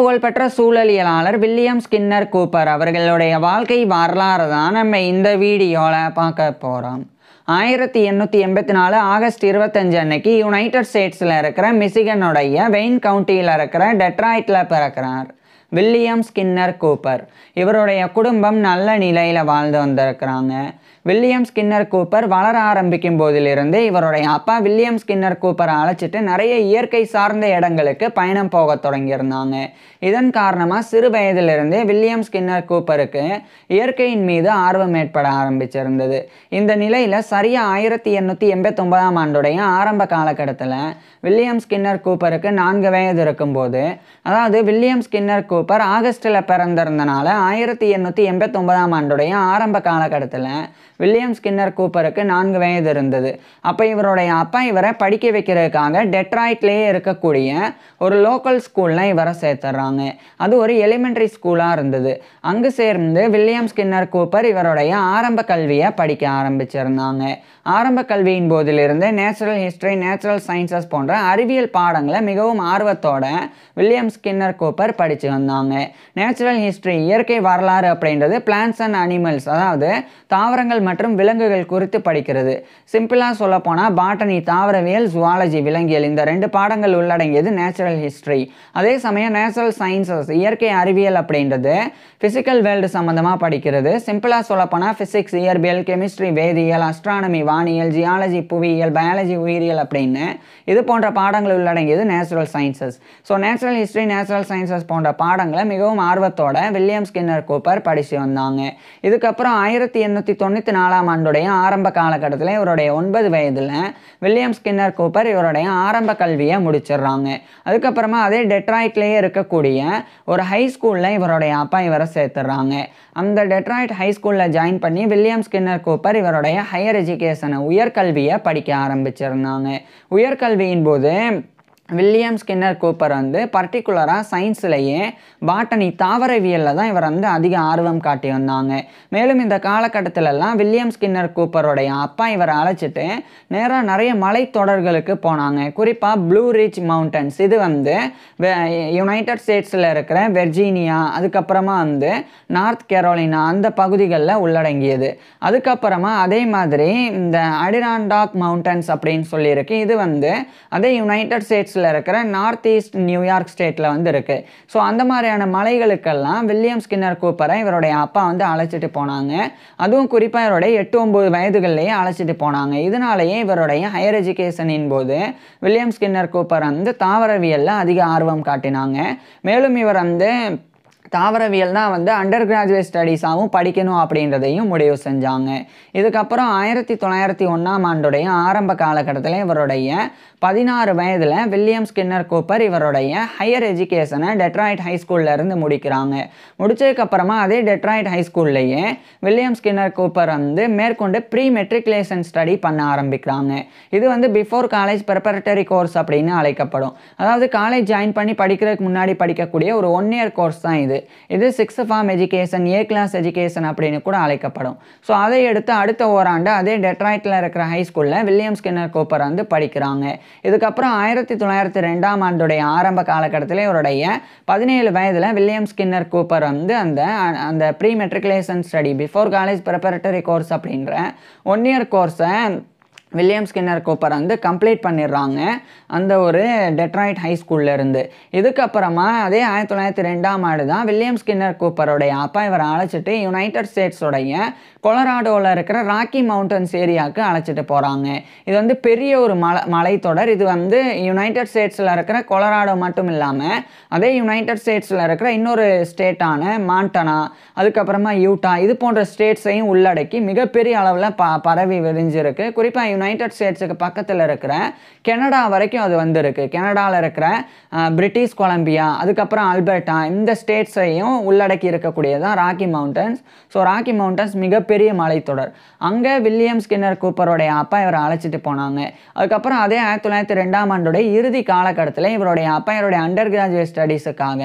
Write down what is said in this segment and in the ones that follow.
புகழ்பெற்ற சூழலியலாளர் William Skinner Cooper அவர்களுடைய வாழ்க்கை வரலாறு தான் நம்ம இந்த வீடியோவில் பார்க்க போகிறோம் ஆயிரத்தி எண்ணூற்றி எண்பத்தி நாலு ஆகஸ்ட் இருபத்தஞ்சு அன்னைக்கு யுனைடெட் ஸ்டேட்ஸில் இருக்கிற மிசிகனுடைய வெயின் கவுண்டியில் இருக்கிற டெட்ராய்டில் பிறக்கிறார் வில்லியம் ஸ்கின்னர் கூப்பர் இவருடைய குடும்பம் நல்ல நிலையில் வாழ்ந்து வந்திருக்கிறாங்க வில்லியம் ஸ்கின்னர் கூப்பர் வளர ஆரம்பிக்கும் போதிலிருந்து இவருடைய அப்பா வில்லியம் ஸ்கின்னர் கூப்பரை அழைச்சிட்டு நிறைய இயற்கை சார்ந்த இடங்களுக்கு பயணம் போக தொடங்கியிருந்தாங்க இதன் காரணமாக சிறு வயதிலிருந்தே வில்லியம் ஸ்கின்னர் கூப்பருக்கு இயற்கையின் மீது ஆர்வம் ஏற்பட ஆரம்பிச்சிருந்தது இந்த நிலையில் சரியாக ஆயிரத்தி எண்ணூற்றி எண்பத்தொம்பதாம் ஆண்டுடைய ஆரம்ப காலகட்டத்தில் வில்லியம் ஸ்கின்னர் கூப்பருக்கு நான்கு வயது இருக்கும்போது அதாவது வில்லியம் ஸ்கின்னர் கூப்பர் ஆகஸ்டில் பிறந்திருந்தனால ஆயிரத்தி எண்ணூற்றி எண்பத்தொம்பதாம் ஆண்டுடைய ஆரம்ப காலகட்டத்தில் வில்லியம் ஸ்கின்னர் கூப்பருக்கு நான்கு வயது இருந்தது அப்போ இவருடைய அப்பா இவரை படிக்க வைக்கிறதுக்காக டெட்ராய்ட்லேயே இருக்கக்கூடிய ஒரு லோக்கல் ஸ்கூலில் இவரை சேர்த்துறாங்க அது ஒரு எலிமெண்ட்ரி ஸ்கூலாக இருந்தது அங்கு சேர்ந்து வில்லியம் ஸ்கின்னர் கூப்பர் இவருடைய ஆரம்ப கல்வியை படிக்க ஆரம்பிச்சிருந்தாங்க ஆரம்ப கல்வியின் போதிலிருந்து நேச்சுரல் ஹிஸ்டரி நேச்சுரல் சயின்சஸ் போன்ற அறிவியல் பாடங்களை மிகவும் ஆர்வத்தோட வில்லியம் ஸ்கின்னர் கூப்பர் படித்து வந்தாங்க நேச்சுரல் ஹிஸ்டரி இயற்கை வரலாறு அப்படின்றது பிளான்ஸ் அண்ட் அனிமல்ஸ் அதாவது தாவரங்கள் மற்றும் விலங்குகள் குறித்து படிக்கிறது சிம்பிளாக சொல்லப்போனால் பாட்டனி தாவரவியல் ஜுவாலஜி விலங்கியல் இந்த ரெண்டு பாடங்கள் உள்ளடங்கியது நேச்சுரல் ஹிஸ்டரி அதே சமயம் நேச்சுரல் சயின்சஸ் இயற்கை அறிவியல் அப்படின்றது ஃபிசிக்கல் வேர்ல்டு சம்மந்தமாக படிக்கிறது சிம்பிளாக சொல்லப்போனால் ஃபிசிக்ஸ் இயற்பியல் கெமிஸ்ட்ரி வேதியியல் அஸ்ட்ரானமி வானியல் ஜியாலஜி புவியியல் பயாலஜி உயிரியல் அப்படின்னு இது போன்ற பாடங்கள் உள்ளடங்கியது natural sciences so natural history natural sciences போன்ற பாடங்களை மிகவும் ஆர்வத்தோட வில்லியம் ஸ்கின்னர் கூப்பர் படித்து வந்தாங்க இதுக்கப்புறம் ஆயிரத்தி எண்ணூற்றி தொண்ணூற்றி நாலாம் ஆண்டுடைய ஆரம்ப காலகட்டத்தில் இவருடைய ஒன்பது வயதில் வில்லியம் ஸ்கின்னர் கூப்பர் இவருடைய ஆரம்ப கல்வியை முடிச்சிடுறாங்க அதுக்கப்புறமா அதே டெட்ராய்ட்லேயே இருக்கக்கூடிய ஒரு ஹை ஸ்கூலில் இவருடைய அப்பா இவரை சேர்த்துடுறாங்க அந்த டெட்ராய்ட் ஹை ஸ்கூலில் ஜாயின் பண்ணி வில்லியம் ஸ்கின்னர் கூப்பர் இவருடைய ஹையர் எஜுகேஷன் பேசின உயர்கல்வியை படிக்க ஆரம்பிச்சிருந்தாங்க உயர்கல்வியின் போது வில்லியம் ஸ்கின்னர் கூப்பர் வந்து பர்டிகுலராக சயின்ஸ்லேயே பாட்டனி தாவரவியலில் தான் இவர் வந்து அதிக ஆர்வம் காட்டி வந்தாங்க மேலும் இந்த காலகட்டத்திலலாம் வில்லியம் ஸ்கின்னர் கூப்பருடைய அப்பா இவரை அழைச்சிட்டு நேராக நிறைய மலைத்தொடர்களுக்கு போனாங்க குறிப்பாக ப்ளூ ரிச் மவுண்டன்ஸ் இது வந்து யுனைடெட் ஸ்டேட்ஸில் இருக்கிற வெர்ஜீனியா அதுக்கப்புறமா வந்து நார்த் கேரோலினா அந்த பகுதிகளில் உள்ளடங்கியது அதுக்கப்புறமா அதே மாதிரி இந்த அடிராண்டாக் மவுண்டன்ஸ் அப்படின்னு சொல்லியிருக்கு இது வந்து அதே யுனைடெட் ஸ்டேட்ஸ் யூஎஸில் இருக்கிற நார்த் ஈஸ்ட் நியூயார்க் ஸ்டேட்டில் வந்து இருக்குது ஸோ அந்த மாதிரியான மலைகளுக்கெல்லாம் வில்லியம் ஸ்கின்னர் கூப்பரை இவருடைய அப்பா வந்து அழைச்சிட்டு போனாங்க அதுவும் குறிப்பாக இவருடைய எட்டு ஒம்பது வயதுகள்லேயே அழைச்சிட்டு போனாங்க இதனாலேயே இவருடைய ஹையர் எஜுகேஷனின் போது வில்லியம் ஸ்கின்னர் கூப்பர் வந்து தாவரவியலில் அதிக ஆர்வம் காட்டினாங்க மேலும் இவர் வந்து தாவரவியல்னால் வந்து அண்டர் கிராஜுவேட் ஸ்டடீஸாகவும் படிக்கணும் அப்படின்றதையும் முடிவு செஞ்சாங்க இதுக்கப்புறம் ஆயிரத்தி தொள்ளாயிரத்தி ஒன்றாம் ஆண்டுடைய ஆரம்ப காலகட்டத்தில் இவருடைய பதினாறு வயதில் வில்லியம் ஸ்கின்னர் கூப்பர் இவருடைய ஹையர் எஜுகேஷனை டெட்ராய்ட் ஹைஸ்கூலில் இருந்து முடிக்கிறாங்க முடிச்சதுக்கப்புறமா அதே டெட்ராய்ட் ஹைஸ்கூல்லையே வில்லியம் ஸ்கின்னர் கூப்பர் வந்து மேற்கொண்டு ப்ரீ மெட்ரிகுலேஷன் ஸ்டடி பண்ண ஆரம்பிக்கிறாங்க இது வந்து பிஃபோர் காலேஜ் ப்ரிப்பரட்டரி கோர்ஸ் அப்படின்னு அழைக்கப்படும் அதாவது காலேஜ் ஜாயின் பண்ணி படிக்கிறதுக்கு முன்னாடி படிக்கக்கூடிய ஒரு ஒன் இயர் கோர்ஸ் தான் இது இது six form education A class education அப்படின்னு கூட அழைக்கப்படும் ஸோ அதை எடுத்து அடுத்த ஓராண்டு அதே டெட்ராய்டில் இருக்கிற ஹைஸ்கூலில் வில்லியம் ஸ்கின்னர் கோப்பர் வந்து படிக்கிறாங்க இதுக்கப்புறம் ஆயிரத்தி தொள்ளாயிரத்தி ரெண்டாம் ஆண்டுடைய ஆரம்ப காலகட்டத்தில் இவருடைய பதினேழு வயதில் வில்லியம் ஸ்கின்னர் கூப்பர் வந்து அந்த அந்த pre matriculation study before college preparatory course அப்படின்ற ஒன் இயர் கோர்ஸை வில்லியம் ஸ்கின்னர் கோப்பரை வந்து கம்ப்ளீட் பண்ணிடுறாங்க அந்த ஒரு டெட்ராய்ட் ஹை ஸ்கூல்லேருந்து இதுக்கப்புறமா அதே ஆயிரத்தி தொள்ளாயிரத்தி ரெண்டாம் ஆண்டு தான் வில்லியம் ஸ்கின்னர் கூப்பருடைய அப்பா இவரை அழைச்சிட்டு யுனைடெட் ஸ்டேட்ஸோடைய கொலராடோவில் இருக்கிற ராக்கி மவுண்டன்ஸ் ஏரியாவுக்கு அழைச்சிட்டு போகிறாங்க இது வந்து பெரிய ஒரு மலை மலைத்தொடர் இது வந்து யுனைடெட் ஸ்டேட்ஸில் இருக்கிற கொலராடோ மட்டும் இல்லாமல் அதே யுனைடெட் ஸ்டேட்ஸில் இருக்கிற இன்னொரு ஸ்டேட்டான மாண்டனா அதுக்கப்புறமா யூட்டா இது போன்ற ஸ்டேட்ஸையும் உள்ளடக்கி மிகப்பெரிய அளவில் ப பரவி விரிஞ்சிருக்கு குறிப்பாக யுனைடெட் ஸ்டேட்ஸுக்கு பக்கத்தில் இருக்கிற கெனடா வரைக்கும் அது வந்திருக்கு கெனடாவில் இருக்கிற பிரிட்டிஷ் கொலம்பியா அதுக்கப்புறம் அல்பர்ட்டா இந்த ஸ்டேட்ஸையும் உள்ளடக்கி இருக்கக்கூடியது தான் Rocky Mountains so Rocky Mountains மிகப்பெரிய மலைத்தொடர் அங்கே வில்லியம் ஸ்கின்னர் கூப்பருடைய அப்பா இவரை அழைச்சிட்டு போனாங்க அதுக்கப்புறம் அதே ஆயிரத்தி தொள்ளாயிரத்தி ரெண்டாம் ஆண்டுடைய இறுதி காலகட்டத்தில் இவருடைய அப்பா இவருடைய அண்டர் கிராஜுவேட் ஸ்டடீஸுக்காக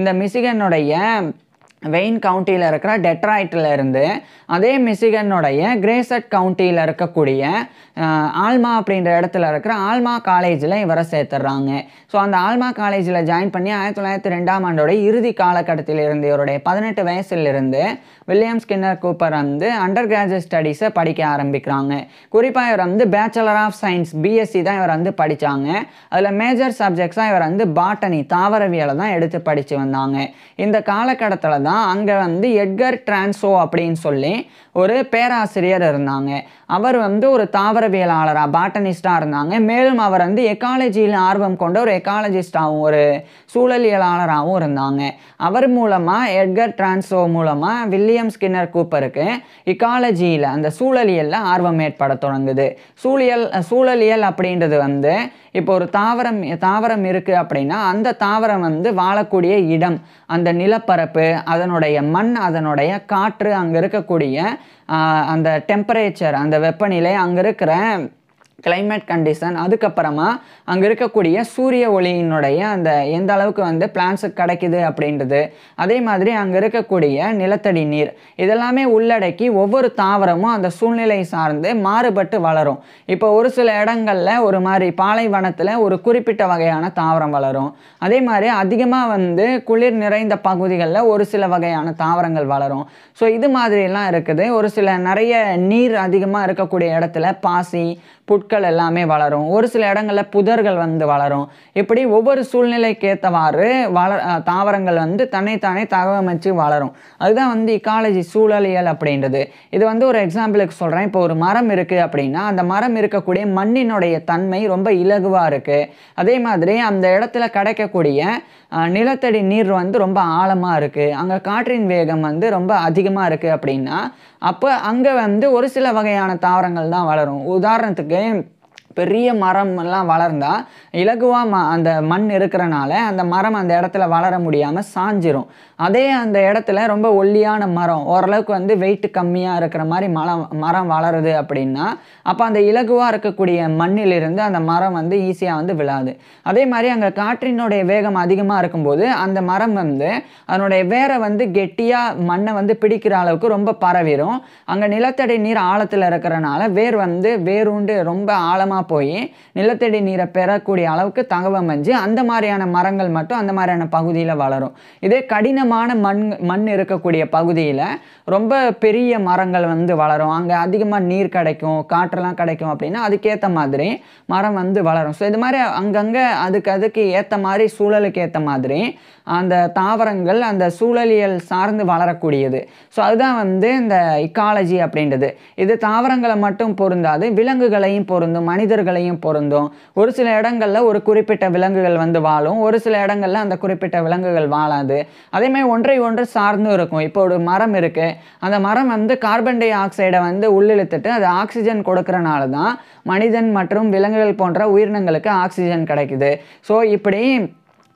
இந்த மிசிகனுடைய வெயின் கவுண்டியில் இருக்கிற டெட்ராய்டில் இருந்து அதே மிசிகனுடைய கிரேசட் கவுண்டியில் இருக்கக்கூடிய ஆல்மா அப்படின்ற இடத்துல இருக்கிற ஆல்மா காலேஜில் இவரை சேர்த்துடுறாங்க ஸோ அந்த ஆல்மா காலேஜில் ஜாயின் பண்ணி ஆயிரத்தி தொள்ளாயிரத்தி ரெண்டாம் ஆண்டோட இறுதி காலகட்டத்தில் இருந்து இவருடைய பதினெட்டு வயசுலேருந்து வில்லியம் ஸ்கின்னர் கூப்பர் வந்து அண்டர் கிராஜுவேட் ஸ்டடீஸை படிக்க ஆரம்பிக்கிறாங்க குறிப்பாக இவர் வந்து பேச்சலர் ஆஃப் சயின்ஸ் பிஎஸ்சி தான் இவர் வந்து படித்தாங்க அதில் மேஜர் சப்ஜெக்ட்ஸாக இவர் வந்து பாட்டனி தாவரவியலை தான் எடுத்து படித்து வந்தாங்க இந்த காலகட்டத்தில் தான் தான் அங்கே வந்து எட்கர் டிரான்சோ அப்படின்னு சொல்லி ஒரு பேராசிரியர் இருந்தாங்க அவர் வந்து ஒரு தாவரவியலாளராக பாட்டனிஸ்டாக இருந்தாங்க மேலும் அவர் வந்து எக்காலஜியில் ஆர்வம் கொண்ட ஒரு எக்காலஜிஸ்டாகவும் ஒரு சூழலியலாளராகவும் இருந்தாங்க அவர் மூலமாக எட்கர் டிரான்ஸோ மூலமாக வில்லியம் ஸ்கின்னர் கூப்பருக்கு இக்காலஜியில் அந்த சூழலியலில் ஆர்வம் ஏற்பட தொடங்குது சூழியல் சூழலியல் அப்படின்றது வந்து இப்போ ஒரு தாவரம் தாவரம் இருக்குது அப்படின்னா அந்த தாவரம் வந்து வாழக்கூடிய இடம் அந்த நிலப்பரப்பு அதனுடைய மண் அதனுடைய காற்று அங்கே இருக்கக்கூடிய அந்த டெம்பரேச்சர் அந்த வெப்பநிலை அங்கே இருக்கிற கிளைமேட் கண்டிஷன் அதுக்கப்புறமா அங்கே இருக்கக்கூடிய சூரிய ஒளியினுடைய அந்த எந்த அளவுக்கு வந்து பிளான்ஸுக்கு கிடைக்குது அப்படின்றது அதே மாதிரி அங்கே இருக்கக்கூடிய நிலத்தடி நீர் இதெல்லாமே உள்ளடக்கி ஒவ்வொரு தாவரமும் அந்த சூழ்நிலை சார்ந்து மாறுபட்டு வளரும் இப்போ ஒரு சில இடங்களில் ஒரு மாதிரி பாலைவனத்தில் ஒரு குறிப்பிட்ட வகையான தாவரம் வளரும் அதே மாதிரி அதிகமாக வந்து குளிர் நிறைந்த பகுதிகளில் ஒரு சில வகையான தாவரங்கள் வளரும் ஸோ இது மாதிரிலாம் இருக்குது ஒரு சில நிறைய நீர் அதிகமாக இருக்கக்கூடிய இடத்துல பாசி புட்கள் எல்லாமே வளரும் ஒரு சில இடங்களில் புதர்கள் வந்து வளரும் இப்படி ஒவ்வொரு சூழ்நிலைக்கு ஏற்றவாறு வள தாவரங்கள் வந்து தன்னைத்தானே தகவமைச்சு வளரும் அதுதான் வந்து இக்காலஜி சூழலியல் அப்படின்றது இது வந்து ஒரு எக்ஸாம்பிளுக்கு சொல்கிறேன் இப்போ ஒரு மரம் இருக்குது அப்படின்னா அந்த மரம் இருக்கக்கூடிய மண்ணினுடைய தன்மை ரொம்ப இலகுவாக இருக்குது அதே மாதிரி அந்த இடத்துல கிடைக்கக்கூடிய நிலத்தடி நீர் வந்து ரொம்ப ஆழமாக இருக்குது அங்கே காற்றின் வேகம் வந்து ரொம்ப அதிகமாக இருக்குது அப்படின்னா அப்போ அங்கே வந்து ஒரு சில வகையான தாவரங்கள் தான் வளரும் உதாரணத்துக்கு பெரிய மரம் எல்லாம் வளர்ந்தால் இலகுவாக ம அந்த மண் இருக்கிறனால அந்த மரம் அந்த இடத்துல வளர முடியாமல் சாஞ்சிரும் அதே அந்த இடத்துல ரொம்ப ஒல்லியான மரம் ஓரளவுக்கு வந்து வெயிட் கம்மியாக இருக்கிற மாதிரி மலம் மரம் வளருது அப்படின்னா அப்போ அந்த இலகுவாக இருக்கக்கூடிய மண்ணிலிருந்து அந்த மரம் வந்து ஈஸியாக வந்து விழாது அதே மாதிரி அங்கே காற்றினுடைய வேகம் அதிகமாக இருக்கும்போது அந்த மரம் வந்து அதனுடைய வேரை வந்து கெட்டியாக மண்ணை வந்து பிடிக்கிற அளவுக்கு ரொம்ப பரவிடும் அங்கே நிலத்தடி நீர் ஆழத்தில் இருக்கிறனால வேர் வந்து வேரூண்டு ரொம்ப ஆழமாக போய் நிலத்தடி நீரை பெறக்கூடிய அளவுக்கு தகவமைஞ்சு அந்த மாதிரியான மரங்கள் மட்டும் அந்த மாதிரியான பகுதியில் வளரும் இதே கடின அதிகமான மண் மண் இருக்கக்கூடிய பகுதியில் ரொம்ப பெரிய மரங்கள் வந்து வளரும் அங்கே அதிகமாக நீர் கிடைக்கும் காற்றெல்லாம் கிடைக்கும் அப்படின்னா அதுக்கேற்ற மாதிரி மரம் வந்து வளரும் ஸோ இது மாதிரி அங்கங்கே அதுக்கு அதுக்கு ஏற்ற மாதிரி சூழலுக்கு ஏற்ற மாதிரி அந்த தாவரங்கள் அந்த சூழலியல் சார்ந்து வளரக்கூடியது ஸோ அதுதான் வந்து இந்த இக்காலஜி அப்படின்றது இது தாவரங்களை மட்டும் பொருந்தாது விலங்குகளையும் பொருந்தும் மனிதர்களையும் பொருந்தும் ஒரு சில இடங்களில் ஒரு குறிப்பிட்ட விலங்குகள் வந்து வாழும் ஒரு சில இடங்களில் அந்த குறிப்பிட்ட விலங்குகள் வாழாது அதே எல்லாமே ஒன்றை ஒன்று சார்ந்து இருக்கும் இப்போ ஒரு மரம் இருக்குது அந்த மரம் வந்து கார்பன் டை ஆக்சைடை வந்து உள்ளிழுத்துட்டு அது ஆக்சிஜன் கொடுக்கறனால தான் மனிதன் மற்றும் விலங்குகள் போன்ற உயிரினங்களுக்கு ஆக்சிஜன் கிடைக்குது ஸோ இப்படி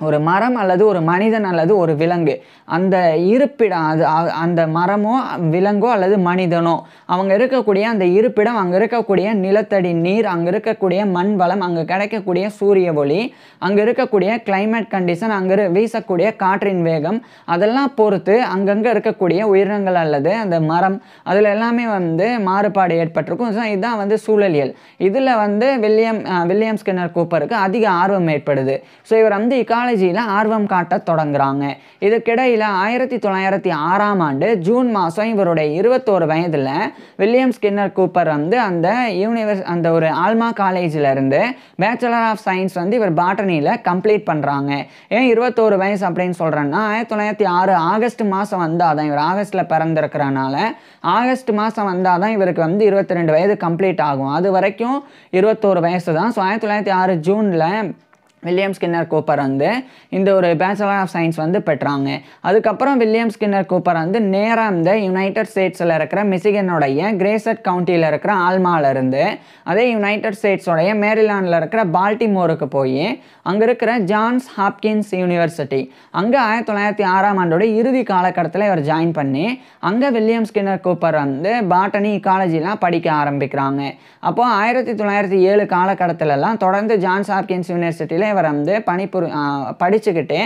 ஒரு மரம் அல்லது ஒரு மனிதன் அல்லது ஒரு விலங்கு அந்த இருப்பிடம் அது அந்த மரமோ விலங்கோ அல்லது மனிதனோ அவங்க இருக்கக்கூடிய அந்த இருப்பிடம் அங்கே இருக்கக்கூடிய நிலத்தடி நீர் அங்கே இருக்கக்கூடிய மண் வளம் அங்கே கிடைக்கக்கூடிய சூரிய ஒளி அங்கே இருக்கக்கூடிய கிளைமேட் கண்டிஷன் அங்கே வீசக்கூடிய காற்றின் வேகம் அதெல்லாம் பொறுத்து அங்கங்கே இருக்கக்கூடிய உயிரினங்கள் அல்லது அந்த மரம் அதில் எல்லாமே வந்து மாறுபாடு ஏற்பட்டிருக்கும் ஸோ இதுதான் வந்து சூழலியல் இதில் வந்து வில்லியம் வில்லியம் ஸ்கின்னர் கூப்பருக்கு அதிக ஆர்வம் ஏற்படுது ஸோ இவர் வந்து இக்கால டெக்னாலஜியில் ஆர்வம் காட்டத் தொடங்குறாங்க இதுக்கிடையில் ஆயிரத்தி தொள்ளாயிரத்தி ஆறாம் ஆண்டு ஜூன் மாதம் இவருடைய இருபத்தோரு வயதில் வில்லியம் ஸ்கின்னர் கூப்பர் வந்து அந்த யூனிவர்ஸ் அந்த ஒரு ஆல்மா இருந்து பேச்சுலர் ஆஃப் சயின்ஸ் வந்து இவர் பாட்டனியில் கம்ப்ளீட் பண்ணுறாங்க ஏன் இருபத்தோரு வயசு அப்படின்னு சொல்கிறேன்னா ஆயிரத்தி தொள்ளாயிரத்தி ஆறு ஆகஸ்ட் மாதம் வந்தால் தான் இவர் ஆகஸ்ட்டில் பிறந்திருக்கிறனால ஆகஸ்ட் மாதம் வந்தால் தான் இவருக்கு வந்து இருபத்தி ரெண்டு வயது கம்ப்ளீட் ஆகும் அது வரைக்கும் இருபத்தோரு வயசு தான் ஸோ ஆயிரத்தி தொள்ளாயிரத்தி ஆறு ஜூனில் வில்லியம் ஸ்கின்னர் கூப்பர் வந்து இந்த ஒரு பேச்சுலர் ஆஃப் சயின்ஸ் வந்து பெற்றாங்க அதுக்கப்புறம் வில்லியம் ஸ்கின்னர் கூப்பர் வந்து நேராக இந்த யுனைடெட் ஸ்டேட்ஸில் இருக்கிற மிசிகனுடைய கிரேசட் கவுண்டியில் இருக்கிற இருந்து அதே யுனைடெட் ஸ்டேட்ஸோடைய மேரிலாண்டில் இருக்கிற பால்டிமோருக்கு போய் அங்கே இருக்கிற ஜான்ஸ் ஹாப்கின்ஸ் யூனிவர்சிட்டி அங்கே ஆயிரத்தி தொள்ளாயிரத்தி ஆறாம் ஆண்டோட இறுதி காலகட்டத்தில் இவர் ஜாயின் பண்ணி அங்கே வில்லியம் ஸ்கின்னர் கூப்பர் வந்து பாட்டனி காலேஜிலாம் படிக்க ஆரம்பிக்கிறாங்க அப்போது ஆயிரத்தி தொள்ளாயிரத்தி ஏழு காலகட்டத்திலலாம் தொடர்ந்து ஜான்ஸ் ஹாப்கின்ஸ் யூனிவர்சிட்டியில் இவர் வந்து பணிபுரி படிச்சுக்கிட்டு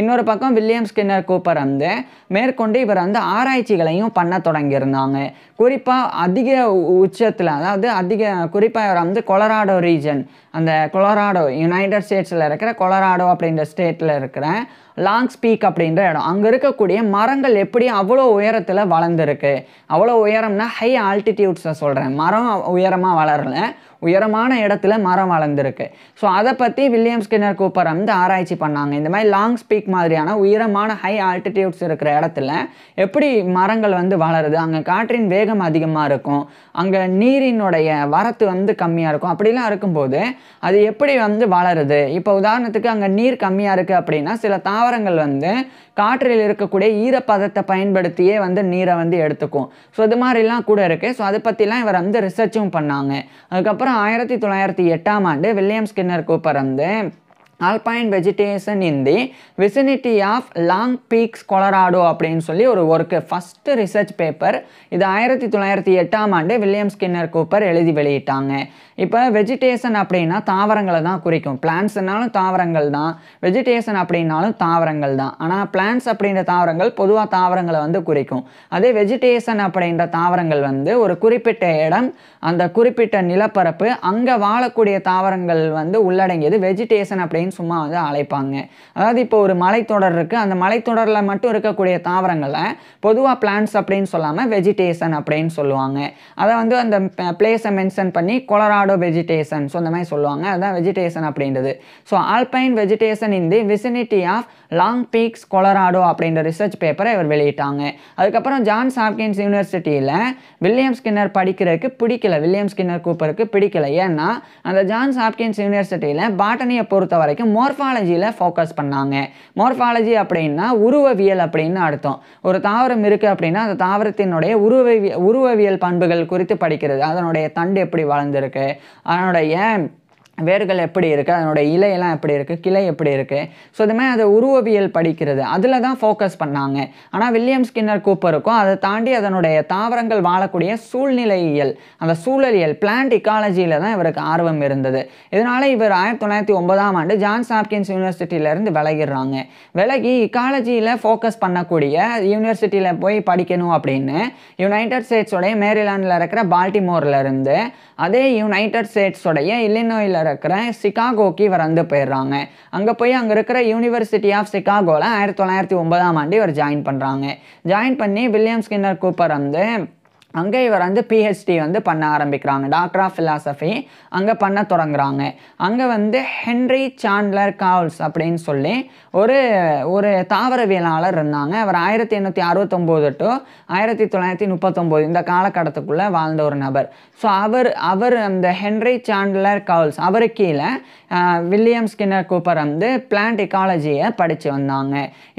இன்னொரு பக்கம் வில்லியம் ஸ்கின்னர் கூப்பர் வந்து மேற்கொண்டு இவர் வந்து ஆராய்ச்சிகளையும் பண்ண தொடங்கியிருந்தாங்க குறிப்பாக அதிக உச்சத்தில் அதாவது அதிக குறிப்பாக வந்து கொலராடோ ரீஜன் அந்த கொலராடோ யுனைடட் ஸ்டேட்ஸில் இருக்கிற கொலராடோ அப்படின்ற ஸ்டேட்டில் இருக்கிற லாங் ஸ்பீக் அப்படின்ற இடம் அங்கே இருக்கக்கூடிய மரங்கள் எப்படி அவ்வளோ உயரத்தில் வளர்ந்துருக்கு அவ்வளோ உயரம்னா ஹை ஆல்டிடியூட்ஸை சொல்கிறேன் மரம் உயரமாக வளரலை உயரமான இடத்துல மரம் வளர்ந்துருக்கு ஸோ அதை பற்றி வில்லியம் ஸ்கின்னர் கூப்பர் வந்து ஆராய்ச்சி பண்ணாங்க இந்த மாதிரி லாங் ஸ்பீக் மாதிரியான உயரமான ஹை ஆல்டிடியூட்ஸ் இருக்கிற இடத்துல எப்படி மரங்கள் வந்து வளருது அங்கே காற்றின் வேக வேகம் அதிகமாக இருக்கும் அங்கே நீரினுடைய வரத்து வந்து கம்மியாக இருக்கும் அப்படிலாம் இருக்கும்போது அது எப்படி வந்து வளருது இப்போ உதாரணத்துக்கு அங்கே நீர் கம்மியாக இருக்குது அப்படின்னா சில தாவரங்கள் வந்து காற்றில் இருக்கக்கூடிய ஈரப்பதத்தை பயன்படுத்தியே வந்து நீரை வந்து எடுத்துக்கும் ஸோ இது மாதிரிலாம் கூட இருக்குது ஸோ அதை பற்றிலாம் இவர் வந்து ரிசர்ச்சும் பண்ணாங்க அதுக்கப்புறம் ஆயிரத்தி தொள்ளாயிரத்தி எட்டாம் ஆண்டு வில்லியம் ஸ்கின்னர் கூப்பர் வந்து alpine vegetation in the vicinity of long peaks Colorado அப்படின்னு சொல்லி ஒரு ஒர்க்கு ஃபஸ்ட்டு ரிசர்ச் பேப்பர் இது ஆயிரத்தி தொள்ளாயிரத்தி எட்டாம் ஆண்டு வில்லியம் ஸ்கின்னர் கூப்பர் எழுதி வெளியிட்டாங்க இப்போ வெஜிடேஷன் அப்படின்னா தாவரங்களை தான் குறிக்கும் பிளான்ட்ஸ்னாலும் தாவரங்கள் தான் வெஜிடேஷன் அப்படின்னாலும் தாவரங்கள் தான் ஆனால் பிளான்ட்ஸ் அப்படின்ற தாவரங்கள் பொதுவாக தாவரங்களை வந்து குறிக்கும் அதே வெஜிடேஷன் அப்படின்ற தாவரங்கள் வந்து ஒரு குறிப்பிட்ட இடம் அந்த குறிப்பிட்ட நிலப்பரப்பு அங்கே வாழக்கூடிய தாவரங்கள் வந்து உள்ளடங்கியது வெஜிடேஷன் அப்படின்னு அப்படின்னு சும்மா வந்து அழைப்பாங்க அதாவது இப்போ ஒரு மலைத்தொடர் இருக்குது அந்த மலைத்தொடரில் மட்டும் இருக்கக்கூடிய தாவரங்களை பொதுவாக பிளான்ஸ் அப்படின்னு சொல்லாமல் வெஜிடேஷன் அப்படின்னு சொல்லுவாங்க அதை வந்து அந்த பிளேஸை மென்ஷன் பண்ணி கொலராடோ வெஜிடேஷன் ஸோ அந்த மாதிரி சொல்லுவாங்க அதுதான் வெஜிடேஷன் அப்படின்றது so alpine vegetation in the vicinity of long peaks Colorado அப்படின்ற ரிசர்ச் பேப்பரை இவர் வெளியிட்டாங்க அதுக்கப்புறம் ஜான்ஸ் சாப்கின்ஸ் யூனிவர்சிட்டியில் வில்லியம் ஸ்கின்னர் படிக்கிறதுக்கு பிடிக்கல வில்லியம் ஸ்கின்னர் கூப்பருக்கு பிடிக்கல ஏன்னா அந்த ஜான்ஸ் சாப்கின்ஸ் யூனிவர்சிட்டியில் பாட்டனியை பொறுத்த வரைக்கும் மோர்ஃபாலஜியில் ஃபோக்கஸ் பண்ணாங்க மோர்ஃபாலஜி அப்படின்னா உருவவியல் அப்படின்னு அர்த்தம் ஒரு தாவரம் இருக்குது அப்படின்னா அந்த தாவரத்தினுடைய உருவவியல் உருவவியல் பண்புகள் குறித்து படிக்கிறது அதனுடைய தண்டு எப்படி வளர்ந்துருக்கு அதனுடைய வேர்கள் எப்படி இருக்குது அதனோட இலையெல்லாம் எப்படி இருக்குது கிளை எப்படி இருக்குது ஸோ இது மாதிரி அதை உருவவியல் படிக்கிறது அதில் தான் ஃபோக்கஸ் பண்ணாங்க ஆனால் வில்லியம் ஸ்கின்னர் கூப்பருக்கும் அதை தாண்டி அதனுடைய தாவரங்கள் வாழக்கூடிய சூழ்நிலையியல் அந்த சூழலியல் பிளான்ட் இக்காலஜியில் தான் இவருக்கு ஆர்வம் இருந்தது இதனால் இவர் ஆயிரத்தி தொள்ளாயிரத்தி ஒன்பதாம் ஆண்டு ஜான்ஸ் ஹாப்கின்ஸ் யூனிவர்சிட்டியிலேருந்து விலகிடுறாங்க விலகி இக்காலஜியில் ஃபோக்கஸ் பண்ணக்கூடிய யூனிவர்சிட்டியில் போய் படிக்கணும் அப்படின்னு யுனைடெட் ஸ்டேட்ஸோடைய மேரிலாண்டில் இருக்கிற பால்டிமோரில் இருந்து அதே யுனைடெட் ஸ்டேட்ஸோடைய இல்லினோயில் இருக்கிற சிகாகோக்கு இவர் வந்து போயிடுறாங்க அங்கே போய் அங்கே இருக்கிற யூனிவர்சிட்டி ஆஃப் சிகாகோவில் ஆயிரத்தி தொள்ளாயிரத்தி ஒன்பதாம் ஆண்டு இவர் ஜாயின் பண்ணுறாங்க ஜாயின் பண்ணி வில்லியம் ஸ்கின்னர் கூப்பர் வந்து அங்கே இவர் வந்து பிஹெச்டி வந்து பண்ண ஆரம்பிக்கிறாங்க டாக்டர் ஆஃப் ஃபிலாசபி அங்கே பண்ண தொடங்குறாங்க அங்கே வந்து ஹென்ரி சாண்ட்லர் கால்ஸ் அப்படின்னு சொல்லி ஒரு ஒரு தாவரவியலாளர் இருந்தாங்க அவர் ஆயிரத்தி எண்ணூற்றி அறுபத்தொம்போது டு ஆயிரத்தி தொள்ளாயிரத்தி முப்பத்தொம்போது இந்த காலகட்டத்துக்குள்ளே வாழ்ந்த ஒரு நபர் ஸோ அவர் அவர் அந்த ஹென்ரி சாண்ட்லர் கவுல்ஸ் அவரு கீழே வில்லியம் ஸ்கின்னர் கூப்பர் வந்து பிளான்ட் இக்காலஜியை படித்து வந்தாங்க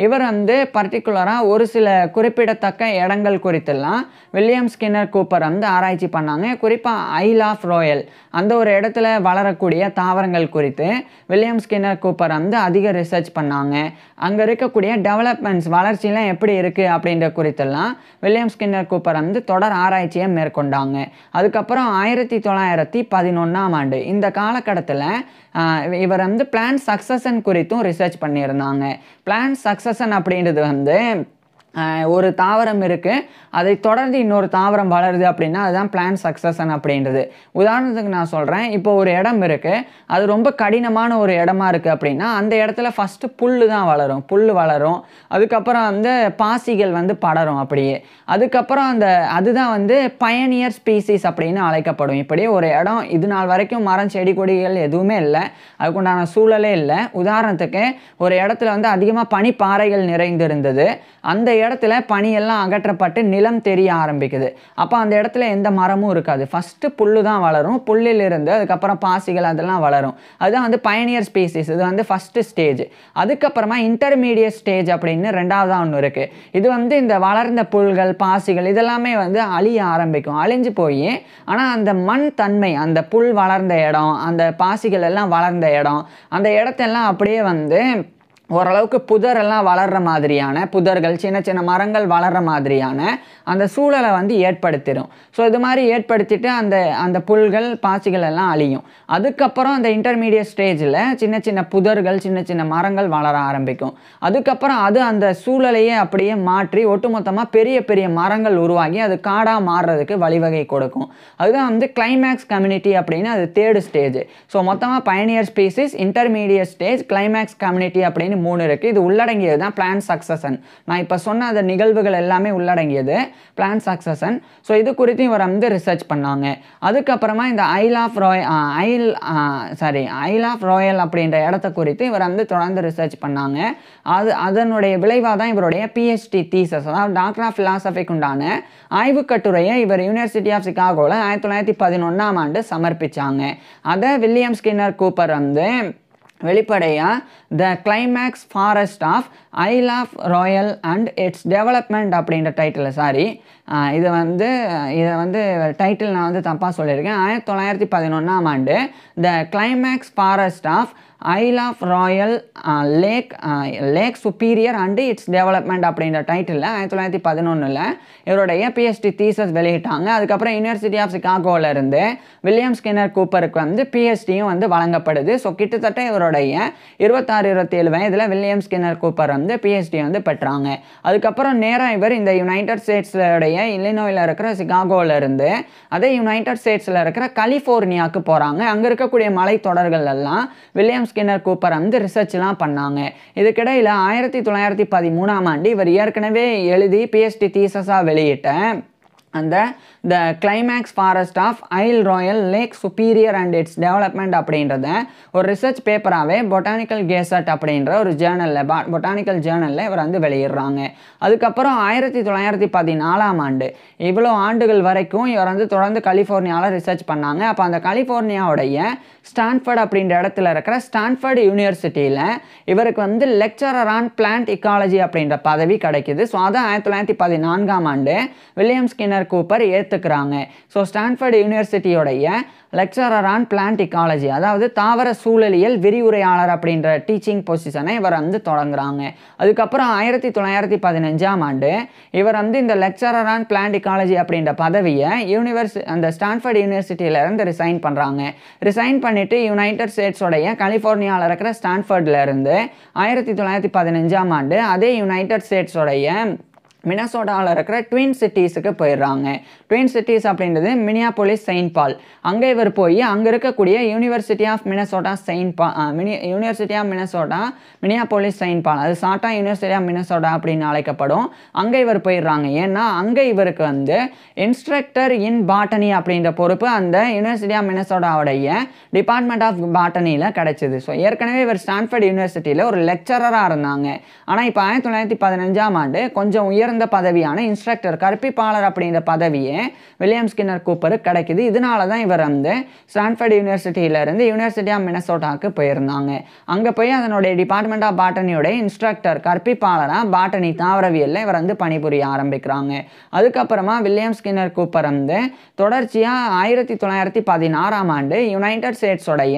இவர் வந்து பர்டிகுலராக ஒரு சில குறிப்பிடத்தக்க இடங்கள் குறித்தெல்லாம் வில்லியம்ஸ் ஸ்கின்னர் கூப்பர் வந்து ஆராய்ச்சி பண்ணாங்க குறிப்பாக ஐல் ஆஃப் ரோயல் அந்த ஒரு இடத்துல வளரக்கூடிய தாவரங்கள் குறித்து வில்லியம் ஸ்கின்னர் கூப்பர் வந்து அதிக ரிசர்ச் பண்ணாங்க அங்கே இருக்கக்கூடிய டெவலப்மெண்ட்ஸ் வளர்ச்சியெலாம் எப்படி இருக்குது அப்படின்ற குறித்தெல்லாம் வில்லியம் ஸ்கின்னர் கூப்பர் வந்து தொடர் ஆராய்ச்சியை மேற்கொண்டாங்க அதுக்கப்புறம் ஆயிரத்தி தொள்ளாயிரத்தி பதினொன்றாம் ஆண்டு இந்த காலகட்டத்தில் இவர் வந்து பிளான் சக்ஸஸன் குறித்தும் ரிசர்ச் பண்ணியிருந்தாங்க பிளான் சக்ஸஸன் அப்படின்றது வந்து ஒரு தாவரம் இருக்குது அதை தொடர்ந்து இன்னொரு தாவரம் வளருது அப்படின்னா அதுதான் பிளான் சக்ஸஸன் அப்படின்றது உதாரணத்துக்கு நான் சொல்கிறேன் இப்போ ஒரு இடம் இருக்குது அது ரொம்ப கடினமான ஒரு இடமா இருக்குது அப்படின்னா அந்த இடத்துல ஃபஸ்ட்டு புல் தான் வளரும் புல் வளரும் அதுக்கப்புறம் வந்து பாசிகள் வந்து படரும் அப்படியே அதுக்கப்புறம் அந்த அதுதான் வந்து பயனியர் ஸ்பீசிஸ் அப்படின்னு அழைக்கப்படும் இப்படி ஒரு இடம் இது நாள் வரைக்கும் மரம் செடி கொடிகள் எதுவுமே இல்லை அதுக்குண்டான சூழலே இல்லை உதாரணத்துக்கு ஒரு இடத்துல வந்து அதிகமாக பனிப்பாறைகள் நிறைந்திருந்தது அந்த இடத்துல பனியெல்லாம் அகற்றப்பட்டு நிலம் தெரிய ஆரம்பிக்குது அப்போ அந்த இடத்துல எந்த மரமும் இருக்காது ஃபஸ்ட்டு புல் தான் வளரும் புல்லிலிருந்து அதுக்கப்புறம் பாசிகள் அதெல்லாம் வளரும் அதுதான் வந்து பயனியர் ஸ்பீசிஸ் இது வந்து ஃபஸ்ட்டு ஸ்டேஜ் அதுக்கப்புறமா இன்டர்மீடியட் ஸ்டேஜ் அப்படின்னு ரெண்டாவதாக ஒன்று இருக்குது இது வந்து இந்த வளர்ந்த புல்கள் பாசிகள் இதெல்லாமே வந்து அழிய ஆரம்பிக்கும் அழிஞ்சு போய் ஆனால் அந்த மண் தன்மை அந்த புல் வளர்ந்த இடம் அந்த பாசிகள் எல்லாம் வளர்ந்த இடம் அந்த இடத்தெல்லாம் அப்படியே வந்து ஓரளவுக்கு புதரெல்லாம் வளர்கிற மாதிரியான புதர்கள் சின்ன சின்ன மரங்கள் வளர்கிற மாதிரியான அந்த சூழலை வந்து ஏற்படுத்திடும் ஸோ இது மாதிரி ஏற்படுத்திட்டு அந்த அந்த புல்கள் பாசிகள் எல்லாம் அழியும் அதுக்கப்புறம் அந்த இன்டர்மீடியட் ஸ்டேஜில் சின்ன சின்ன புதர்கள் சின்ன சின்ன மரங்கள் வளர ஆரம்பிக்கும் அதுக்கப்புறம் அது அந்த சூழலையே அப்படியே மாற்றி ஒட்டுமொத்தமாக பெரிய பெரிய மரங்கள் உருவாகி அது காடாக மாறுறதுக்கு வழிவகை கொடுக்கும் அதுதான் வந்து கிளைமேக்ஸ் கம்யூனிட்டி அப்படின்னு அது தேர்டு ஸ்டேஜ் ஸோ மொத்தமாக pioneer species intermediate stage climax community அப்படின்னு மூணு இருக்குது இது உள்ளடங்கியது தான் பிளான் சக்ஸஸன் நான் இப்போ சொன்ன அந்த நிகழ்வுகள் எல்லாமே உள்ளடங்கியது பிளான் சக்சஸன் ஸோ இது குறித்து இவர் வந்து ரிசர்ச் பண்ணாங்க அதுக்கப்புறமா இந்த isle of Roy isle sorry isle of Royal அப்படின்ற இடத்த குறித்து இவர் வந்து தொடர்ந்து ரிசர்ச் பண்ணாங்க அது அதனுடைய விளைவாக தான் இவருடைய பிஹெச்டி தீசஸ் அதாவது டாக்டர் ஆஃப் ஃபிலாசபிக்கு உண்டான ஆய்வுக் கட்டுரையை இவர் யூனிவர்சிட்டி ஆஃப் சிகாகோவில் ஆயிரத்தி தொள்ளாயிரத்தி பதினொன்றாம் ஆண்டு சமர்ப்பித்தாங்க அதை வில்லியம் ஸ்கின்னர் கூப்பர் வந்து வெளிப்படையாக the climax forest of isle of Royal and its development அப்படின்ற டைட்டில் சாரி இது வந்து இதை வந்து டைட்டில் நான் வந்து தப்பாக சொல்லியிருக்கேன் ஆயிரத்தி தொள்ளாயிரத்தி பதினொன்றாம் ஆண்டு the climax forest of isle of Royal lake lake Superior and its development அப்படின்ற டைட்டிலில் ஆயிரத்தி தொள்ளாயிரத்தி பதினொன்றில் இவருடைய பிஎஸ்டி தீசஸ் வெளியிட்டாங்க அதுக்கப்புறம் யூனிவர்சிட்டி ஆஃப் இருந்து வில்லியம் ஸ்கின்னர் கூப்பருக்கு வந்து பிஎஸ்டியும் வந்து வழங்கப்படுது ஸோ கிட்டத்தட்ட இவருடைய இருபத்தாறு இருபத்தேழு வயதில் வில்லியம் ஸ்கின்னர் கூப்பர் வந்து பிஹெச்டி வந்து பெற்றாங்க அதுக்கப்புறம் நேராக இவர் இந்த யுனைடெட் ஸ்டேட்ஸுடைய இல்லினோயில் இருக்கிற இருந்து அதே யுனைடெட் ஸ்டேட்ஸில் இருக்கிற கலிஃபோர்னியாவுக்கு போகிறாங்க அங்கே இருக்கக்கூடிய மலைத்தொடர்கள் எல்லாம் வில்லியம் ஸ்கின்னர் கூப்பர் வந்து ரிசர்ச்லாம் பண்ணாங்க இதுக்கிடையில் ஆயிரத்தி தொள்ளாயிரத்தி பதிமூணாம் ஆண்டு இவர் ஏற்கனவே எழுதி பிஎஸ்டி தீசஸாக வெளியிட்ட அந்த the climax forest of isle Royal lake Superior and its development அப்படின்றத ஒரு ரிசர்ச் பேப்பராகவே பொட்டானிக்கல் கேசட் அப்படின்ற ஒரு ஜேர்னலில் பா பொட்டானிக்கல் ஜேர்னலில் இவர் வந்து வெளியிடுறாங்க அதுக்கப்புறம் ஆயிரத்தி தொள்ளாயிரத்தி பதினாலாம் ஆண்டு இவ்வளோ ஆண்டுகள் வரைக்கும் இவர் வந்து தொடர்ந்து கலிஃபோர்னியாவில் ரிசர்ச் பண்ணாங்க அப்போ அந்த கலிஃபோர்னியாவுடைய ஸ்டான்ஃபர்ட் அப்படின்ற இடத்துல இருக்கிற ஸ்டான்ஃபர்டு யூனிவர்சிட்டியில் இவருக்கு வந்து லெக்சரர் ஆன் பிளான்ட் இக்காலஜி அப்படின்ற பதவி கிடைக்கிது ஸோ அதை ஆயிரத்தி தொள்ளாயிரத்தி பதினான்காம் ஆண்டு வில்லியம் ஸ்கின்னர் கூப்பர் ஏற்றுக்கிறாங்க ஸோ ஸ்டான்ஃபர்டு யூனிவர்சிட்டியோடைய லெக்சரர் ஆன் பிளான்ட் இக்காலஜி அதாவது தாவர சூழலியல் விரிவுரையாளர் அப்படின்ற டீச்சிங் பொசிஷனை இவர் வந்து தொடங்குறாங்க அதுக்கப்புறம் ஆயிரத்தி தொள்ளாயிரத்தி பதினஞ்சாம் ஆண்டு இவர் வந்து இந்த லெக்சரர் ஆன் பிளான்ட் இக்காலஜி அப்படின்ற பதவியை யூனிவர்சி அந்த ஸ்டான்ஃபர்ட் யூனிவர்சிட்டியிலேருந்து ரிசைன் பண்ணுறாங்க ரிசைன் பண்ணி பண்ணிவிட்டு யுனைடெட் ஸ்டேட்ஸோடைய கலிஃபோர்னியாவில் இருக்கிற ஸ்டான்ஃபர்டில் இருந்து ஆயிரத்தி தொள்ளாயிரத்தி பதினஞ்சாம் ஆண்டு அதே யுனைடெட் ஸ்டேட்ஸோடைய மினசோடாவில் இருக்கிற ட்வின் சிட்டிஸுக்கு போயிடுறாங்க ட்வின் சிட்டிஸ் அப்படின்றது மினியாபோலிஸ் செயின்ட் பால் அங்கே இவர் போய் அங்கே இருக்கக்கூடிய university of Minnesota Saint Paul mini university of Minnesota Minneapolis Saint Paul அது சாட்டா யூனிவர்சிட்டி ஆஃப் மினசோட்டா அப்படின்னு அழைக்கப்படும் அங்கே இவர் போயிடுறாங்க ஏன்னா அங்கே இவருக்கு வந்து இன்ஸ்ட்ரக்டர் இன் பாட்டனி அப்படின்ற பொறுப்பு அந்த யூனிவர்சிட்டி ஆஃப் மினசோடாவுடைய டிபார்ட்மெண்ட் ஆஃப் பாட்டனியில் கிடச்சிது ஸோ ஏற்கனவே இவர் ஸ்டான்ஃபர்ட் யூனிவர்சிட்டியில் ஒரு லெக்சரராக இருந்தாங்க ஆனால் இப்போ ஆயிரத்தி தொள்ளாயிரத்தி பதினஞ்சாம் ஆண்டு கொஞ்சம் உயர்ந்த பதவியான இன்ஸ்ட்ரக்டர் கற்பிப்பாளர் அப்படின்ற பதவியை வில்லியம் ஸ்கின்னர் கூப்பர் கிடைக்குது இதனால தான் இவர் வந்து ஸ்டான்ஃபர்ட் யூனிவர்சிட்டியிலேருந்து யூனிவர்சிட்டி ஆஃப் மினசோட்டாவுக்கு போயிருந்தாங்க அங்கே போய் அதனுடைய டிபார்ட்மெண்ட் ஆஃப் பாட்டனியோட இன்ஸ்ட்ரக்டர் கற்பிப்பாளராக பாட்டனி தாவரவியலில் இவர் வந்து பணிபுரிய ஆரம்பிக்கிறாங்க அதுக்கப்புறமா வில்லியம் ஸ்கின்னர் கூப்பர் வந்து தொடர்ச்சியாக ஆயிரத்தி தொள்ளாயிரத்தி பதினாறாம் ஆண்டு யுனைடெட் ஸ்டேட்ஸோடைய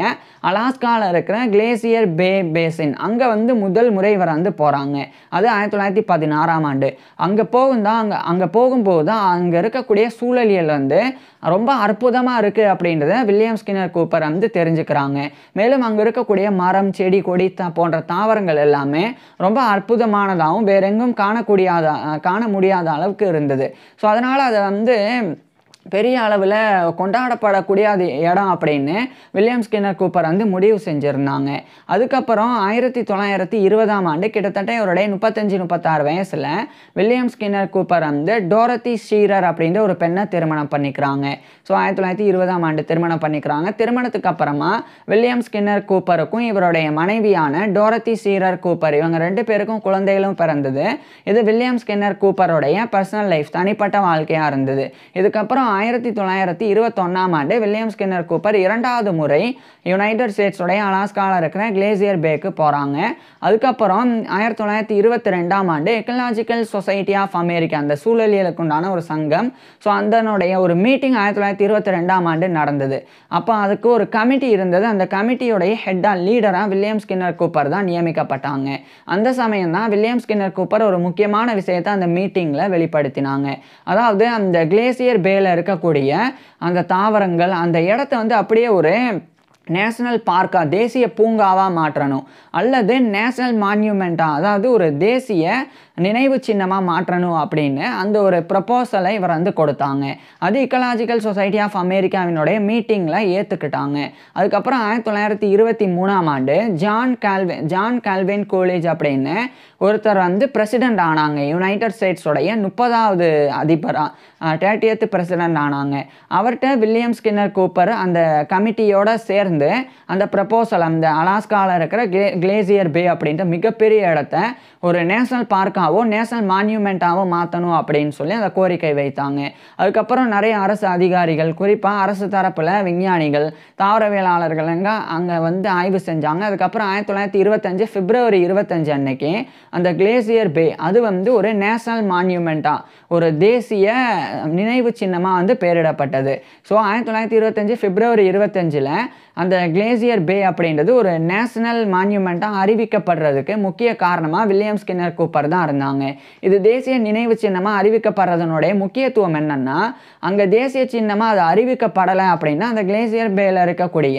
அலாஸ்காவில் இருக்கிற கிளேசியர் பே பேசின் அங்கே வந்து முதல் முறை இவர் வந்து போகிறாங்க அது ஆயிரத்தி தொள்ளாயிரத்தி பதினாறாம் ஆண்டு அங்கே போகும் தான் அங்கே அங்கே போகும்போது தான் அங்கே இருக்கக்கூடிய சூழலியல் வந்து ரொம்ப அற்புதமாக இருக்குது அப்படின்றத வில்லியம் ஸ்கின்னர் கூப்பர் வந்து தெரிஞ்சுக்கிறாங்க மேலும் அங்கே இருக்கக்கூடிய மரம் செடி கொடி த போன்ற தாவரங்கள் எல்லாமே ரொம்ப அற்புதமானதாகவும் வேறெங்கும் காணக்கூடியாத காண முடியாத அளவுக்கு இருந்தது ஸோ அதனால் அதை வந்து பெரிய அளவில் கொண்டாடப்படக்கூடிய அது இடம் அப்படின்னு வில்லியம் ஸ்கின்னர் கூப்பர் வந்து முடிவு செஞ்சுருந்தாங்க அதுக்கப்புறம் ஆயிரத்தி தொள்ளாயிரத்தி இருபதாம் ஆண்டு கிட்டத்தட்ட இவருடைய முப்பத்தஞ்சு முப்பத்தாறு வயசில் வில்லியம் ஸ்கின்னர் கூப்பர் வந்து டோரத்தி ஷீரர் அப்படின்ற ஒரு பெண்ணை திருமணம் பண்ணிக்கிறாங்க ஸோ ஆயிரத்தி தொள்ளாயிரத்தி இருபதாம் ஆண்டு திருமணம் பண்ணிக்கிறாங்க திருமணத்துக்கு அப்புறமா வில்லியம் ஸ்கின்னர் கூப்பருக்கும் இவருடைய மனைவியான டோரத்தி ஷீரர் கூப்பர் இவங்க ரெண்டு பேருக்கும் குழந்தைகளும் பிறந்தது இது வில்லியம் ஸ்கின்னர் கூப்பருடைய பர்சனல் லைஃப் தனிப்பட்ட வாழ்க்கையாக இருந்தது இதுக்கப்புறம் ஆயிரத்தி தொள்ளாயிரத்தி இருபத்தொன்னாம் ஆண்டு வில்லியம் ஸ்கின்னர் கூப்பர் இரண்டாவது முறை யுனைடெட் ஸ்டேட்ஸுடைய அலாஸ்காவில் இருக்கிற கிளேசியர் பேக்கு போகிறாங்க அதுக்கப்புறம் ஆயிரத்தி தொள்ளாயிரத்தி இருபத்தி ரெண்டாம் ஆண்டு எக்கலாஜிக்கல் சொசைட்டி ஆஃப் அமெரிக்கா அந்த சூழலியலுக்கு உண்டான ஒரு சங்கம் ஸோ அதனுடைய ஒரு மீட்டிங் ஆயிரத்தி தொள்ளாயிரத்தி இருபத்தி ரெண்டாம் ஆண்டு நடந்தது அப்போ அதுக்கு ஒரு கமிட்டி இருந்தது அந்த கமிட்டியுடைய ஹெட்டாக லீடராக வில்லியம் ஸ்கின்னர் கூப்பர் தான் நியமிக்கப்பட்டாங்க அந்த சமயம் தான் வில்லியம் ஸ்கின்னர் கூப்பர் ஒரு முக்கியமான விஷயத்தை அந்த மீட்டிங்கில் வெளிப்படுத்தினாங்க அதாவது அந்த கிளேசியர் பேலர் இருக்கக்கூடிய அந்த தாவரங்கள் அந்த இடத்த வந்து அப்படியே ஒரு நேஷனல் பார்க்காக தேசிய பூங்காவாக மாற்றணும் அல்லது நேஷனல் மான்யூமெண்ட்டாக அதாவது ஒரு தேசிய நினைவு சின்னமாக மாற்றணும் அப்படின்னு அந்த ஒரு ப்ரப்போசலை இவர் வந்து கொடுத்தாங்க அது இக்கலாஜிக்கல் சொசைட்டி ஆஃப் அமெரிக்காவினுடைய மீட்டிங்கில் ஏற்றுக்கிட்டாங்க அதுக்கப்புறம் ஆயிரத்தி தொள்ளாயிரத்தி இருபத்தி மூணாம் ஆண்டு ஜான் கால்வே ஜான் கால்வின் கோலேஜ் அப்படின்னு ஒருத்தர் வந்து பிரசிடெண்ட் ஆனாங்க யுனைடட் ஸ்டேட்ஸோடைய முப்பதாவது அதிபராக தேர்ட்டியத்து பிரசிடெண்ட் ஆனாங்க அவர்கிட்ட வில்லியம் ஸ்கின்னர் கூப்பர் அந்த கமிட்டியோடு சேர்ந்து அந்த ப்ரப்போசல் அந்த அலாஸ்காவில் இருக்கிற கிளே கிளேசியர் பே அப்படின்ற மிகப்பெரிய இடத்த ஒரு நேஷனல் பார்க்காகவும் நேஷனல் மான்யூமெண்ட்டாகவும் மாற்றணும் அப்படின்னு சொல்லி அந்த கோரிக்கை வைத்தாங்க அதுக்கப்புறம் நிறைய அரசு அதிகாரிகள் குறிப்பாக அரசு தரப்பில் விஞ்ஞானிகள் தாவரவியலாளர்கள் அங்கே வந்து ஆய்வு செஞ்சாங்க அதுக்கப்புறம் ஆயிரத்தி தொள்ளாயிரத்தி இருபத்தஞ்சு பிப்ரவரி இருபத்தஞ்சு அன்னைக்கு அந்த கிளேசியர் பே அது வந்து ஒரு நேஷனல் மான்யூமெண்ட்டாக ஒரு தேசிய நினைவு சின்னமாக வந்து பெயரிடப்பட்டது ஸோ ஆயிரத்தி தொள்ளாயிரத்தி இருபத்தஞ்சி பிப்ரவரி இருபத்தஞ்சில் அந்த கிளேசியர் பே அப்படின்றது ஒரு நேஷனல் மான்யூமெண்ட்டாக அறிவிக்கப்படுறதுக்கு முக்கிய காரணமாக வில்லியம் ஸ்கின்னர் கூப்பர் தான் இருந்தாங்க இது தேசிய நினைவு சின்னமாக அறிவிக்கப்படுறதனுடைய முக்கியத்துவம் என்னென்னா அங்கே தேசிய சின்னமாக அது அறிவிக்கப்படலை அப்படின்னா அந்த கிளேசியர் பேயில் இருக்கக்கூடிய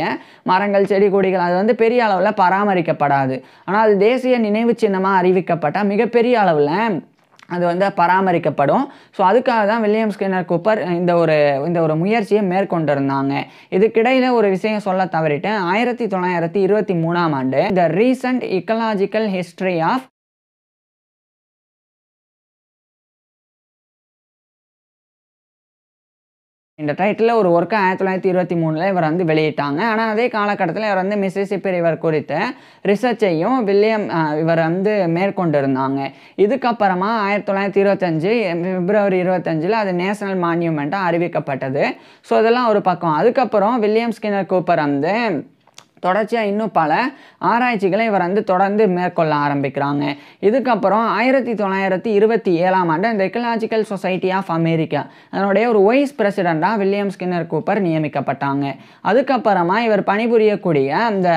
மரங்கள் செடி கொடிகள் அது வந்து பெரிய அளவில் பராமரிக்கப்படாது ஆனால் அது தேசிய நினைவு சின்னமாக அறிவிக்கப்பட்டால் மிகப்பெரிய அளவில் அது வந்து பராமரிக்கப்படும் ஸோ அதுக்காக தான் வில்லியம் ஸ்கின்னர் கூப்பர் இந்த ஒரு இந்த ஒரு முயற்சியை மேற்கொண்டிருந்தாங்க இதுக்கிடையில் ஒரு விஷயம் சொல்ல தவறிட்டேன் ஆயிரத்தி தொள்ளாயிரத்தி இருபத்தி மூணாம் ஆண்டு the recent ecological history of இந்த டைட்டில் ஒரு ஒர்க்கை ஆயிரத்தி தொள்ளாயிரத்தி இருபத்தி மூணில் இவர் வந்து வெளியிட்டாங்க ஆனால் அதே காலகட்டத்தில் இவர் வந்து மிசிசிப்பி ரிவர் குறித்த ரிசர்ச்சையும் வில்லியம் இவர் வந்து மேற்கொண்டிருந்தாங்க இதுக்கப்புறமா ஆயிரத்தி தொள்ளாயிரத்தி இருபத்தஞ்சு பிப்ரவரி இருபத்தஞ்சில் அது நேஷனல் மான்யூமெண்ட்டாக அறிவிக்கப்பட்டது ஸோ இதெல்லாம் ஒரு பக்கம் அதுக்கப்புறம் வில்லியம் ஸ்கின்னர் கூப்பர் வந்து தொடர்ச்சியாக இன்னும் பல ஆராய்ச்சிகளை இவர் வந்து தொடர்ந்து மேற்கொள்ள ஆரம்பிக்கிறாங்க இதுக்கப்புறம் ஆயிரத்தி தொள்ளாயிரத்தி இருபத்தி ஏழாம் ஆண்டு இந்த எக்கலாஜிக்கல் சொசைட்டி ஆஃப் அமெரிக்கா அதனுடைய ஒரு வைஸ் பிரசிடெண்ட்டாக வில்லியம் ஸ்கின்னர் கூப்பர் நியமிக்கப்பட்டாங்க அதுக்கப்புறமா இவர் பணிபுரியக்கூடிய அந்த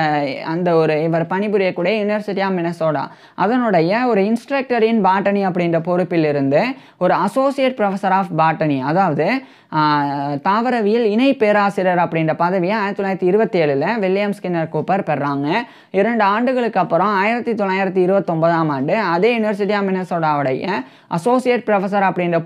அந்த ஒரு இவர் பணிபுரியக்கூடிய யூனிவர்சிட்டி ஆஃப் மினசோடா அதனுடைய ஒரு இன்ஸ்ட்ரக்டர் இன் பாட்டனி அப்படின்ற பொறுப்பில் இருந்து ஒரு அசோசியேட் ப்ரொஃபஸர் ஆஃப் பாட்டனி அதாவது தாவரவியல் இணை பேராசிரியர் அப்படின்ற பதவியை ஆயிரத்தி தொள்ளாயிரத்தி இருபத்தி ஏழில் வில்லியம் ஸ்கின்னர் மெய்னர் கூப்பர் பெறாங்க இரண்டு ஆண்டுகளுக்கு அப்புறம் ஆயிரத்தி தொள்ளாயிரத்தி இருபத்தொன்பதாம் ஆண்டு அதே யூனிவர்சிட்டி ஆஃப் மினசோடாவுடைய அசோசியேட் ப்ரொஃபஸர் அப்படின்ற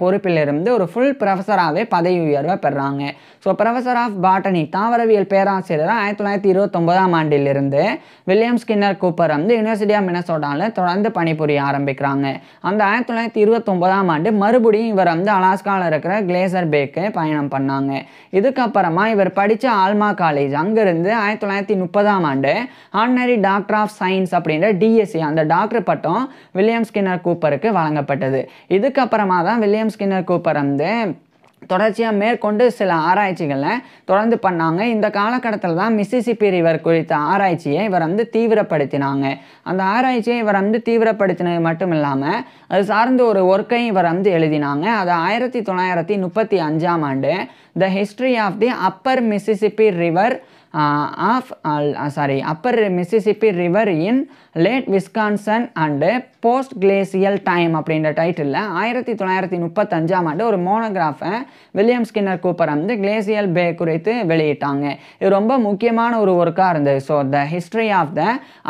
இருந்து ஒரு ஃபுல் ப்ரொஃபஸராகவே பதவி உயர்வை பெறாங்க ஸோ ப்ரொஃபஸர் ஆஃப் பாட்டனி தாவரவியல் பேராசிரியர் ஆயிரத்தி தொள்ளாயிரத்தி இருபத்தொன்பதாம் ஆண்டிலிருந்து வில்லியம் ஸ்கின்னர் கூப்பர் வந்து யூனிவர்சிட்டி ஆஃப் மினசோடாவில் தொடர்ந்து பணிபுரிய ஆரம்பிக்கிறாங்க அந்த ஆயிரத்தி தொள்ளாயிரத்தி இருபத்தொன்பதாம் ஆண்டு மறுபடியும் இவர் வந்து அலாஸ்காவில் இருக்கிற கிளேசர் பேக்கு பயணம் பண்ணாங்க இதுக்கப்புறமா இவர் படித்த ஆல்மா காலேஜ் அங்கிருந்து ஆயிரத்தி தொள்ளாயிரத்தி முப்பது முப்பதாம் ஆண்டு ஆர்டினரி டாக்டர் ஆஃப் சயின்ஸ் அப்படின்ற டிஎஸ்சி e, அந்த டாக்டர் பட்டம் வில்லியம் ஸ்கின்னர் கூப்பருக்கு வழங்கப்பட்டது இதுக்கப்புறமா தான் வில்லியம் ஸ்கின்னர் கூப்பர் வந்து தொடர்ச்சியாக மேற்கொண்டு சில ஆராய்ச்சிகளை தொடர்ந்து பண்ணாங்க இந்த காலகட்டத்தில் தான் மிசிசிபி ரிவர் குறித்த ஆராய்ச்சியை இவர் வந்து தீவிரப்படுத்தினாங்க அந்த ஆராய்ச்சியை இவர் வந்து தீவிரப்படுத்தினது மட்டும் இல்லாமல் அது சார்ந்த ஒரு ஒர்க்கையும் இவர் வந்து எழுதினாங்க அது ஆயிரத்தி தொள்ளாயிரத்தி முப்பத்தி அஞ்சாம் ஆண்டு the history of the upper Mississippi River of sorry upper Mississippi River in late Wisconsin and post glacial time அப்படின்ற டைட்டிலில் ஆயிரத்தி தொள்ளாயிரத்தி முப்பத்தஞ்சாம் ஆண்டு ஒரு மோனோகிராஃபை வில்லியம் ஸ்கின்னர் கூப்பர் வந்து கிளேசியல் பே குறித்து வெளியிட்டாங்க இது ரொம்ப முக்கியமான ஒரு ஒர்க்காக இருந்தது so the history of the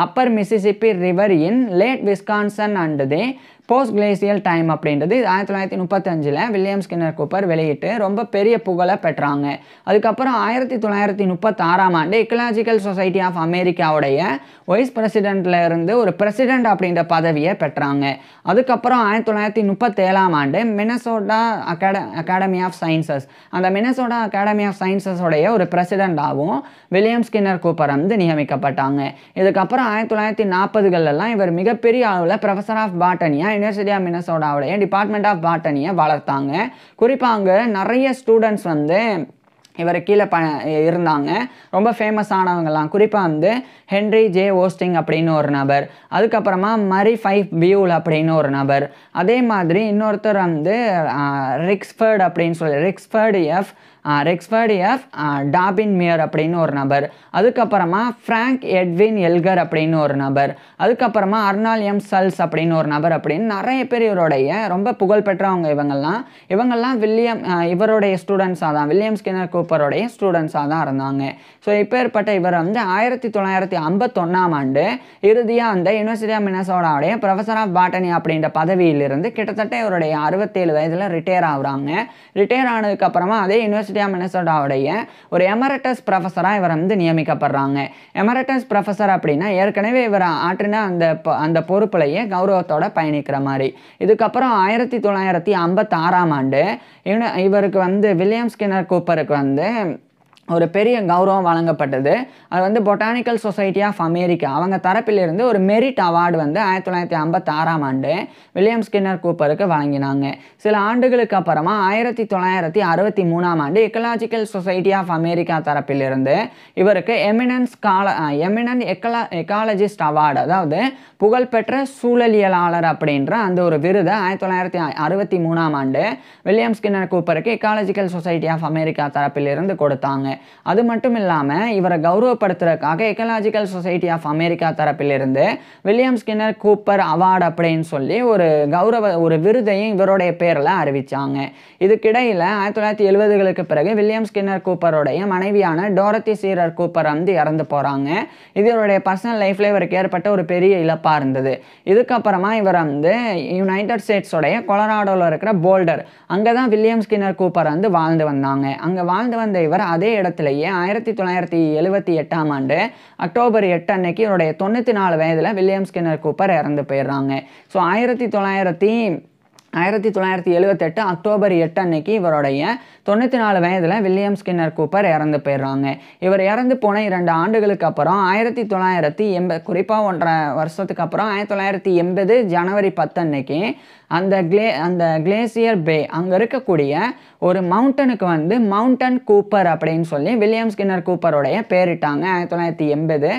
upper Mississippi River in late Wisconsin and the post glacial time அப்படின்றது ஆயிரத்தி தொள்ளாயிரத்தி முப்பத்தஞ்சில் வில்லியம் ஸ்கின்னர் கூப்பர் வெளியிட்டு ரொம்ப பெரிய புகழை பெற்றாங்க அதுக்கப்புறம் ஆயிரத்தி தொள்ளாயிரத்தி முப்பத்தாறாம் ஆண்டு இக்கலாஜிக்கல் சொசைட்டி ஆஃப் அமெரிக்காவுடைய வைஸ் பிரசிடெண்ட்டில் இருந்து ஒரு பிரசிடெண்ட் அப்படின்ற பதவியை பெற்றாங்க அதுக்கப்புறம் ஆயிரத்தி தொள்ளாயிரத்தி முப்பத்தேழாம் ஆண்டு மினசோடா அகாட அகாடமி ஆஃப் சயின்சஸ் அந்த மினசோடா அகாடமி ஆஃப் சயின்சஸோடைய ஒரு பிரசிடெண்டாகவும் வில்லியம் ஸ்கின்னர் கூப்பர் வந்து நியமிக்கப்பட்டாங்க இதுக்கப்புறம் ஆயிரத்தி தொள்ளாயிரத்தி நாற்பதுகளெல்லாம் இவர் மிகப்பெரிய அளவில் ப்ரொஃபஸர் ஆஃப் பாட்டனியாக யூனிவர்சிட்டி ஆஃப் மினசோடாவுடைய டிபார்ட்மெண்ட் ஆஃப் பாட்டனியை வளர்த்தாங்க குறிப்பாக அங்கே நிறைய ஸ்டூடெண்ட்ஸ் வந்து இவர் கீழே ப இருந்தாங்க ரொம்ப ஃபேமஸ் ஆனவங்கலாம் குறிப்பாக வந்து ஹென்ரி ஜே ஓஸ்டிங் அப்படின்னு ஒரு நபர் அதுக்கப்புறமா மரி ஃபைவ் வியூல் அப்படின்னு ஒரு நபர் அதே மாதிரி இன்னொருத்தர் வந்து ரிக்ஸ்ஃபர்ட் அப்படின்னு சொல்லி ரிக்ஸ்ஃபர்டு எஃப் ரெக்ஸ்பர்ட் எஃப் டாபின் மியர் அப்படின்னு ஒரு நபர் அதுக்கப்புறமா ஃப்ராங்க் எட்வின் எல்கர் அப்படின்னு ஒரு நபர் அதுக்கப்புறமா அர்னால் எம் சல்ஸ் அப்படின்னு ஒரு நபர் அப்படின்னு நிறைய பேர் இவருடைய ரொம்ப புகழ்பெற்றவங்க இவங்கெல்லாம் இவங்கெல்லாம் வில்லியம் இவருடைய ஸ்டூடெண்ட்ஸாக தான் வில்லியம் ஸ்கினர் கூப்பருடைய ஸ்டூடெண்ட்ஸாக தான் இருந்தாங்க ஸோ இப்பேற்பட்ட இவர் வந்து ஆயிரத்தி தொள்ளாயிரத்தி ஐம்பத்தொன்னாம் ஆண்டு இறுதியாக அந்த யூனிவர்சிட்டி ஆஃப் மினசோடாவுடைய ப்ரொஃபஸர் ஆஃப் பாட்டனி அப்படின்ற பதவியிலிருந்து கிட்டத்தட்ட இவருடைய அறுபத்தேழு வயதில் ரிட்டையர் ஆகுறாங்க ரிட்டையர் ஆனதுக்கப்புறமா அதே யூனிவர்சிட்டி யூனிவர்சிட்டி ஆஃப் மினசோடாவுடைய ஒரு எமரட்டஸ் ப்ரொஃபஸராக இவர் வந்து நியமிக்கப்படுறாங்க எமரட்டஸ் ப்ரொஃபஸர் அப்படின்னா ஏற்கனவே இவர் ஆற்றின அந்த அந்த பொறுப்புலையே கௌரவத்தோட பயணிக்கிற மாதிரி இதுக்கப்புறம் ஆயிரத்தி தொள்ளாயிரத்தி ஐம்பத்தாறாம் ஆண்டு இவருக்கு வந்து வில்லியம் ஸ்கின்னர் கூப்பருக்கு வந்து ஒரு பெரிய கௌரவம் வழங்கப்பட்டது அது வந்து பொட்டானிக்கல் சொசைட்டி ஆஃப் அமெரிக்கா அவங்க தரப்பிலிருந்து ஒரு மெரிட் அவார்டு வந்து ஆயிரத்தி தொள்ளாயிரத்தி ஐம்பத்தாறாம் ஆண்டு வில்லியம் ஸ்கின்னர் கூப்பருக்கு வழங்கினாங்க சில ஆண்டுகளுக்கு அப்புறமா ஆயிரத்தி தொள்ளாயிரத்தி அறுபத்தி மூணாம் ஆண்டு எக்கலாஜிக்கல் சொசைட்டி ஆஃப் அமெரிக்கா தரப்பிலிருந்து இவருக்கு எமினன்ஸ் கால எமினன்ட் எக்கலா எக்காலஜிஸ்ட் அவார்டு அதாவது புகழ்பெற்ற சூழலியலாளர் அப்படின்ற அந்த ஒரு விருதை ஆயிரத்தி தொள்ளாயிரத்தி அறுபத்தி மூணாம் ஆண்டு வில்லியம் ஸ்கின்னர் கூப்பருக்கு எக்காலஜிக்கல் சொசைட்டி ஆஃப் அமெரிக்கா தரப்பிலிருந்து கொடுத்தாங்க அது மட்டும் இல்லாமல் இவரை கௌரவப்படுத்துறதுக்காக எக்கலாஜிக்கல் சொசைட்டி ஆஃப் அமெரிக்கா தரப்பிலிருந்து வில்லியம் ஸ்கின்னர் கூப்பர் அவார்டு அப்படின்னு சொல்லி ஒரு கௌரவ ஒரு விருதையும் இவருடைய பேரில் அறிவித்தாங்க இதுக்கிடையில் ஆயிரத்தி தொள்ளாயிரத்தி எழுபதுகளுக்கு பிறகு வில்லியம் ஸ்கின்னர் கூப்பருடைய மனைவியான டோரத்தி சீரர் கூப்பர் வந்து இறந்து போகிறாங்க இது இவருடைய பர்சனல் லைஃப்பில் இவருக்கு ஏற்பட்ட ஒரு பெரிய இழப்பாக இருந்தது இதுக்கப்புறமா இவர் வந்து யுனைடெட் ஸ்டேட்ஸோடைய கொலராடோவில் இருக்கிற போல்டர் அங்கே தான் வில்லியம் ஸ்கின்னர் கூப்பர் வந்து வாழ்ந்து வந்தாங்க அங்கே வாழ்ந்து வந்த இவர் அதே இடத்துலையே ஆயிரத்தி தொள்ளாயிரத்தி எழுபத்தி எட்டாம் ஆண்டு அக்டோபர் எட்டு அன்னைக்கு இவருடைய தொண்ணூற்றி நாலு வயதில் வில்லியம் ஸ்கின்னர் கூப்பர் இறந்து போயிடுறாங்க ஸோ ஆயிரத்தி தொள்ளாயிரத்தி ஆயிரத்தி தொள்ளாயிரத்தி எழுபத்தெட்டு அக்டோபர் எட்டு அன்னைக்கு இவருடைய தொண்ணூற்றி நாலு வயதில் வில்லியம் ஸ்கின்னர் கூப்பர் இறந்து போயிடுறாங்க இவர் இறந்து போன இரண்டு ஆண்டுகளுக்கு அப்புறம் ஆயிரத்தி தொள்ளாயிரத்தி எண்பது குறிப்பாக ஒன்றரை வருஷத்துக்கு அப்புறம் ஆயிரத்தி தொள்ளாயிரத்தி எண்பது ஜனவரி பத்து அன்னைக்கு அந்த கிளே அந்த கிளேசியர் பே அங்கே இருக்கக்கூடிய ஒரு மவுண்டனுக்கு வந்து மவுண்டன் கூப்பர் அப்படின்னு சொல்லி வில்லியம் ஸ்கின்னர் கூப்பருடைய பேரிட்டாங்க ஆயிரத்தி தொள்ளாயிரத்தி எண்பது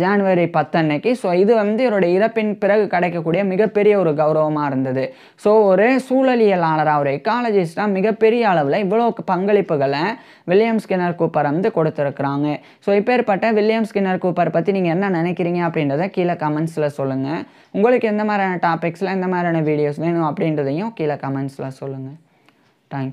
ஜான்வரி பத்தன்னைக்கு ஸோ இது வந்து இவருடைய இறப்பின் பிறகு கிடைக்கக்கூடிய மிகப்பெரிய ஒரு கௌரவமாக இருந்தது ஸோ ஒரு சூழலியலாளராக ஒரு எக்காலஜிஸ்டாக மிகப்பெரிய அளவில் இவ்வளோ பங்களிப்புகளை வில்லியம் ஸ்கின்னர் கூப்பர் வந்து கொடுத்துருக்குறாங்க ஸோ இப்பேற்பட்ட வில்லியம் ஸ்கின்னர் கூப்பர் பற்றி நீங்கள் என்ன நினைக்கிறீங்க அப்படின்றத கீழே கமெண்ட்ஸில் சொல்லுங்கள் உங்களுக்கு எந்த மாதிரியான டாபிக்ஸில் எந்த மாதிரியான வீடியோஸ் வேணும் அப்படின்றதையும் கீழே கமெண்ட்ஸில் சொல்லுங்கள் தேங்க்யூ